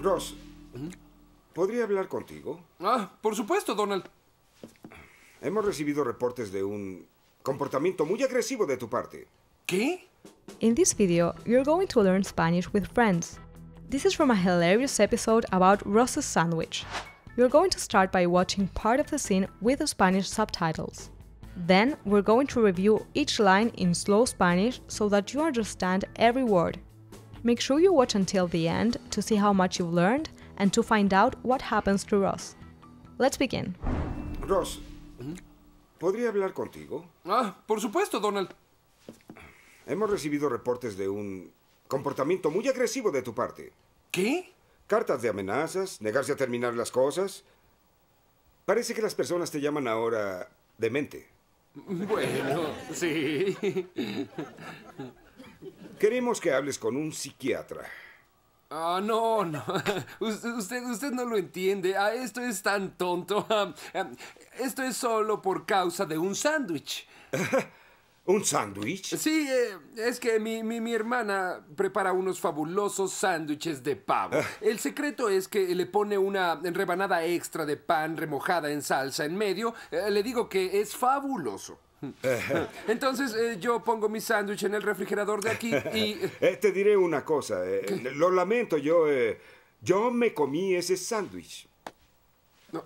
Gross, ¿podría hablar contigo? Ah, por supuesto, Donald. Hemos recibido reportes de un comportamiento muy agresivo de tu parte. ¿Qué? In this video, you're going to learn Spanish with friends. This is from a hilarious episode about Ross's sandwich. You're going to start by watching part of the scene with the Spanish subtitles. Then, we're going to review each line in slow Spanish so that you understand every word. Make sure you watch until the end to see how much you've learned and to find out what happens to Ross. Let's begin. Ross, ¿podría hablar contigo? Ah, por supuesto, Donald. Hemos recibido reportes de un comportamiento muy agresivo de tu parte. ¿Qué? Cartas de amenazas, negarse a terminar las cosas. Parece que las personas te llaman ahora demente. Bueno, sí. Queremos que hables con un psiquiatra. Ah, no, no. Usted, usted, no lo entiende. Ah, esto es tan tonto. Ah, ah, esto es solo por causa de un sándwich. ¿Un sándwich? Sí, eh, es que mi, hermana prepara unos fabulosos sándwiches de pavo. El secreto es que le pone una rebanada extra de pan remojada en salsa en medio. Eh, le digo que es fabuloso. Entonces eh, yo pongo mi sándwich en el refrigerador de aquí y... Eh, te diré una cosa, eh, lo lamento, yo, yo me comí ese sándwich. No.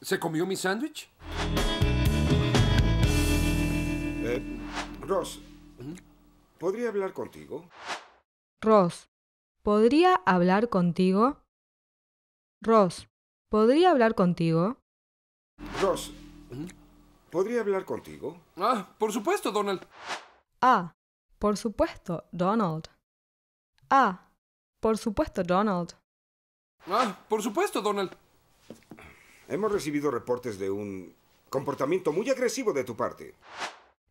¿Se comió mi sándwich? Ross, ¿podría hablar contigo? Ross, ¿podría hablar contigo? Ross, ¿podría hablar contigo? Ross, ¿podría hablar contigo? Ah, por supuesto, Donald. Ah, por supuesto, Donald. Ah, por supuesto, Donald. Ah, por supuesto, Donald. Hemos recibido reportes de un comportamiento muy agresivo de tu parte.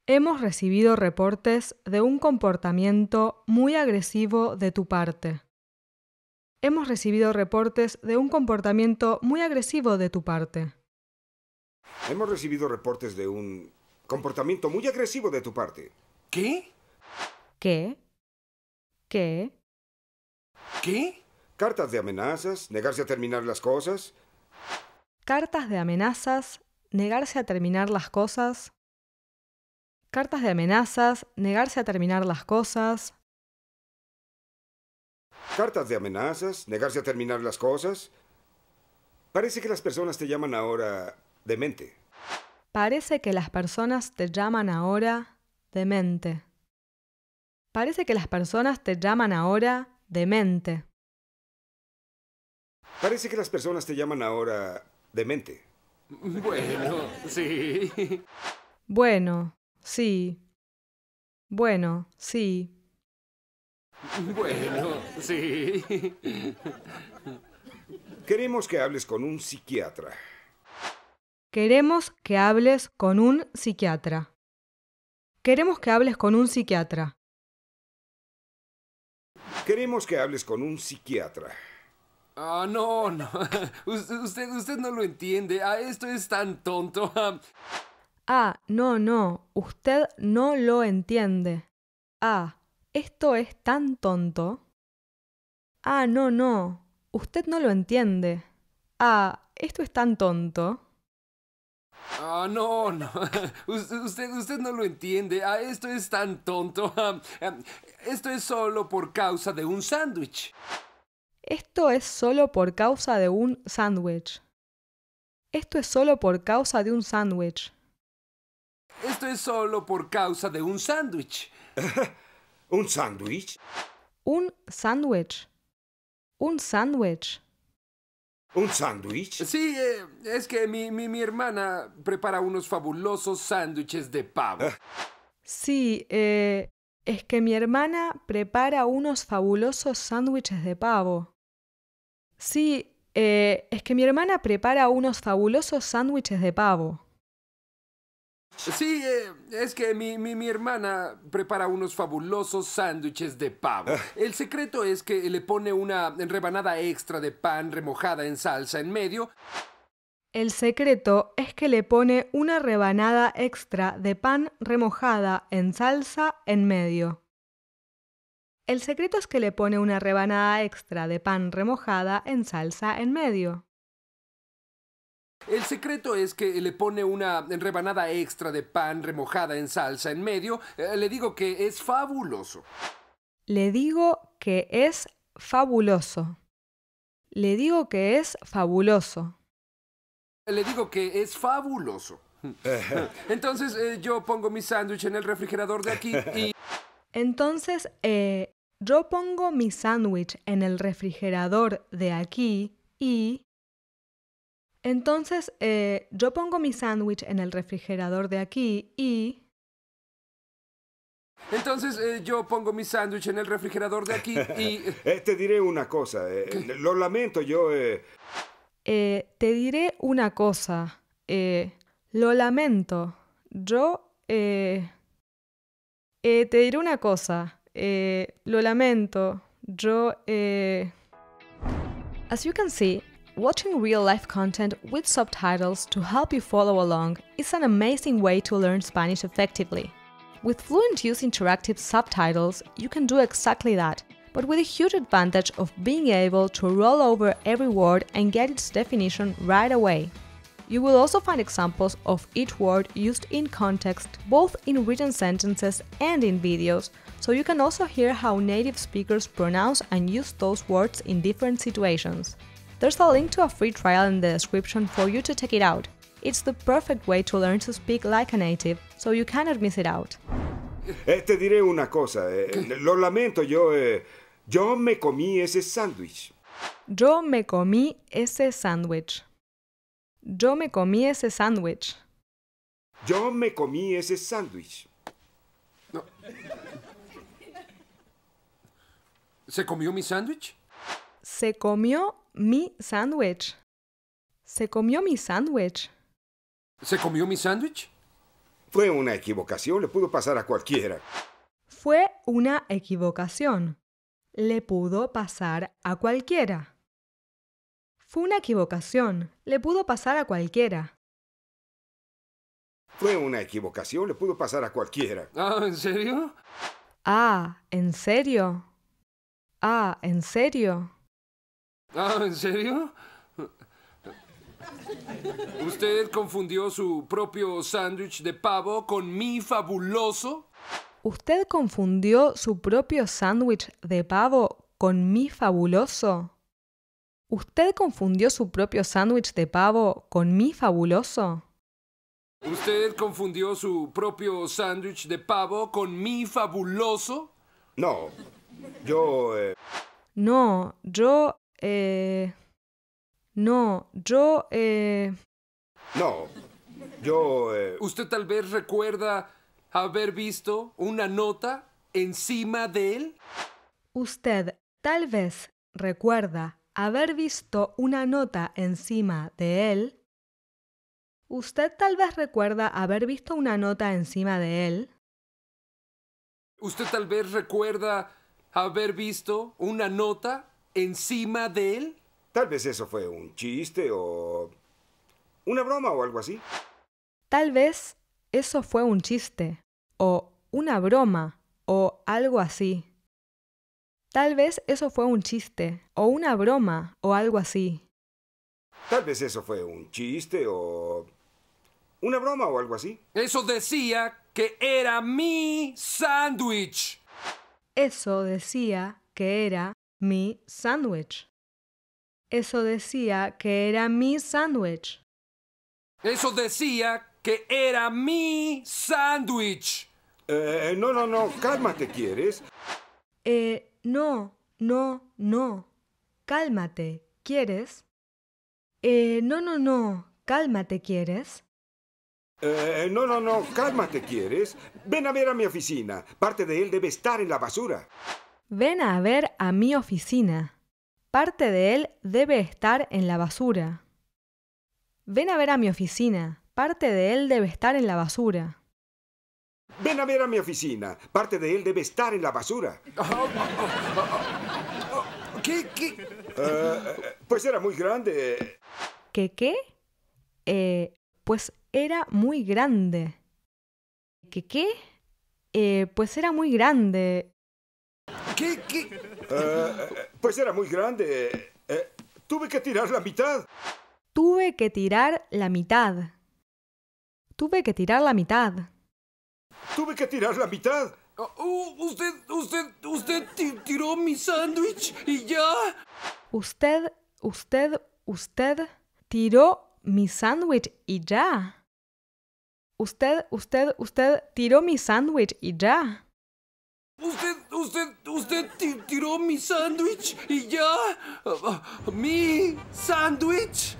Hemos recibido reportes de un comportamiento muy agresivo de tu parte. Hemos recibido reportes de un comportamiento muy agresivo de tu parte. Hemos recibido reportes de un comportamiento muy agresivo de tu parte. ¿Qué? ¿Qué? ¿Qué? ¿Qué? Cartas de amenazas, negarse a terminar las cosas. Cartas de amenazas, negarse a terminar las cosas. Cartas de amenazas, negarse a terminar las cosas. Cartas de amenazas, negarse a terminar las cosas. Parece que las personas te llaman ahora demente. Parece que las personas te llaman ahora demente. Parece que las personas te llaman ahora demente. Parece que las personas te llaman ahora demente. Bueno, sí. Bueno, sí. Bueno, sí. Bueno, sí. Queremos que hables con un psiquiatra. Queremos que hables con un psiquiatra. Queremos que hables con un psiquiatra. Queremos que hables con un psiquiatra. Ah, no, no. Usted, usted no lo entiende. Ah, esto es tan tonto. Ah, no, no. Usted no lo entiende. Ah, esto es tan tonto. Ah, no, no. Usted no lo entiende. Ah, esto es tan tonto. Ah, no, no. Usted, usted no lo entiende. Ah, esto es tan tonto. Ah, ah, esto es solo por causa de un sándwich. Esto es solo por causa de un sándwich. Esto es solo por causa de un sándwich. Esto es solo por causa de un sándwich. ¿Un sándwich? Un sándwich. Un sándwich. ¿Un sándwich? Sí, eh, es que mi, mi, hermana prepara unos fabulosos sándwiches de pavo. Ah. Sí, eh, es que mi hermana prepara unos fabulosos sándwiches de pavo. Sí, eh, es que mi hermana prepara unos fabulosos sándwiches de pavo. Sí, eh, es que mi, mi, hermana prepara unos fabulosos sándwiches de pavo. Ah. El secreto es que le pone una rebanada extra de pan remojada en salsa en medio. El secreto es que le pone una rebanada extra de pan remojada en salsa en medio. El secreto es que le pone una rebanada extra de pan remojada en salsa en medio. El secreto es que le pone una rebanada extra de pan remojada en salsa en medio. Eh, le digo que es fabuloso. Le digo que es fabuloso. Le digo que es fabuloso. Le digo que es fabuloso. Entonces eh, yo pongo mi sándwich en el refrigerador de aquí y... Entonces eh, yo pongo mi sándwich en el refrigerador de aquí y... Entonces, eh, yo pongo mi sándwich en el refrigerador de aquí y... Entonces, eh, yo pongo mi sándwich en el refrigerador de aquí y... Eh, te diré una cosa, lo lamento, yo... te diré una cosa, lo lamento, yo... te diré una cosa, lo lamento, yo... As you can see, Watching real life content with subtitles to help you follow along is an amazing way to learn Spanish effectively. With Fluent Use interactive subtitles, you can do exactly that, but with a huge advantage of being able to roll over every word and get its definition right away. You will also find examples of each word used in context, both in written sentences and in videos, so you can also hear how native speakers pronounce and use those words in different situations. There's a link to a free trial in the description for you to check it out. It's the perfect way to learn to speak like a native, so you cannot miss it out. Eh, te diré una cosa, eh, eh lo lamento, yo, eh, yo me comí ese sándwich. Yo me comí ese sándwich. Yo me comí ese sándwich. Yo me comí ese sándwich. No. ¿Se comió mi sándwich? Se comió mi sándwich. Se comió mi sándwich. ¿Se comió mi sándwich? Fue una equivocación, le pudo pasar a cualquiera. Fue una equivocación. Le pudo pasar a cualquiera. Fue una equivocación, le pudo pasar a cualquiera. Fue una equivocación, le pudo pasar a cualquiera. Ah, ¿en serio? Ah, ¿en serio? Ah, ¿en serio? Ah, ¿en serio? ¿Usted confundió su propio sándwich de pavo con mi fabuloso? ¿Usted confundió su propio sándwich de pavo con mi fabuloso? ¿Usted confundió su propio sándwich de pavo con mi fabuloso? ¿Usted confundió su propio sándwich de pavo con mi fabuloso? No, yo... Eh, no, yo eh, no, yo... Eh... No, yo... Eh, usted tal vez recuerda haber visto una nota encima de él. Usted tal vez recuerda haber visto una nota encima de él. Usted tal vez recuerda haber visto una nota encima de él. Usted tal vez recuerda haber visto una nota encima de él? Tal vez eso fue un chiste o una broma o algo así. Tal vez eso fue un chiste o una broma o algo así. Tal vez eso fue un chiste o una broma o algo así. Tal vez eso fue un chiste o una broma o algo así. Eso decía que era mi sándwich. Eso decía que era mi sándwich. Eso decía que era mi sándwich. Eso decía que era mi sándwich. Eh, no, no, no, cálmate, ¿quieres? Eh, no, no, no. Cálmate, ¿quieres? Eh, no, no, no, cálmate, ¿quieres? Eh, no, no, no, cálmate, ¿quieres? Ven a ver a mi oficina. Parte de él debe estar en la basura. Ven a ver a mi oficina. Parte de él debe estar en la basura. Ven a ver a mi oficina. Parte de él debe estar en la basura. Ven a ver a mi oficina. Parte de él debe estar en la basura. ¿Qué? Eh, eh, pues era muy grande. ¿Qué qué? Eh, pues era muy grande. ¿Qué qué? Eh, pues era muy grande. ¿Qué? ¿Qué? Eh, eh, pues era muy grande. Eh, tuve que tirar la mitad. Tuve que tirar la mitad. Tuve que tirar la mitad. Tuve que tirar la mitad. Ah, usted, usted, usted tiró mi sándwich y ya. Usted, usted, usted tiró mi sándwich y ya. Usted, usted, usted tiró mi sándwich y ya usted, usted tiró mi sándwich y ya. Mi sándwich.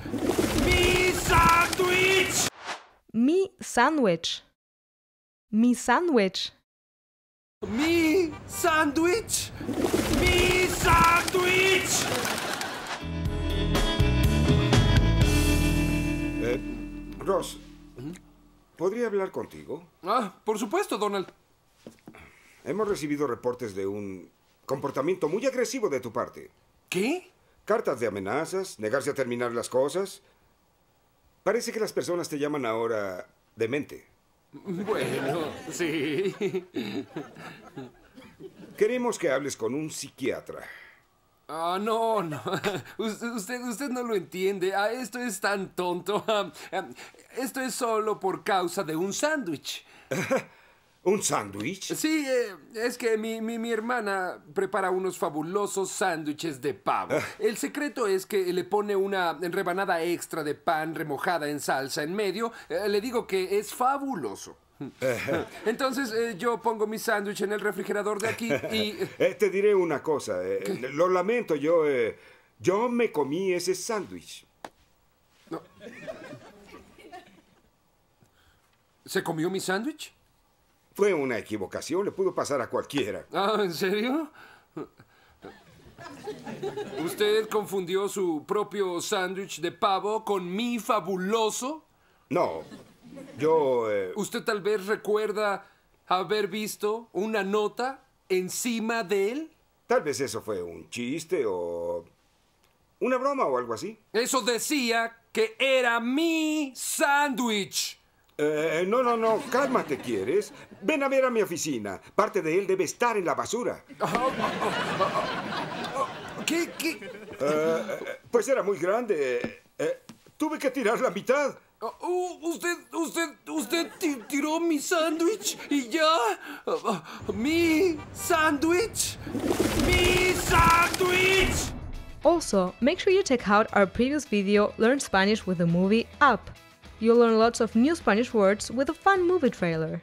Mi sándwich. Mi sándwich. Mi sándwich. Mi sándwich. Mi sándwich. Eh, Ross, ¿podría hablar contigo? Ah, por supuesto, Donald. Hemos recibido reportes de un comportamiento muy agresivo de tu parte. ¿Qué? Cartas de amenazas, negarse a terminar las cosas. Parece que las personas te llaman ahora demente. Bueno, sí. Queremos que hables con un psiquiatra. Ah, no, no. Usted, usted no lo entiende. Ah, esto es tan tonto. Ah, ah, esto es solo por causa de un sándwich. ¿Un sándwich? Sí, eh, es que mi, hermana prepara unos fabulosos sándwiches de pavo. Ah. El secreto es que le pone una rebanada extra de pan remojada en salsa en medio. Eh, le digo que es fabuloso. Entonces eh, yo pongo mi sándwich en el refrigerador de aquí y... te diré una cosa. lo lamento, yo... yo me comí ese sándwich. ¿Se comió mi sándwich? Fue una equivocación, le pudo pasar a cualquiera. Ah, ¿en serio? ¿Usted confundió su propio sándwich de pavo con mi fabuloso? No, yo... Eh, ¿Usted tal vez recuerda haber visto una nota encima de él? Tal vez eso fue un chiste o una broma o algo así. Eso decía que era mi sándwich. Eh, no, no, no, cálmate, ¿quieres? Ven a ver a mi oficina. Parte de él debe estar en la basura. ¿Qué? ¿Qué? Eh, pues era muy grande. Eh, tuve que tirar la mitad. Uh, usted, usted, usted tiró mi sándwich y ya. mi sándwich. Mi sándwich. Also, make sure you check out our previous video, Learn Spanish with the movie Up. You'll learn lots of new Spanish words with a fun movie trailer.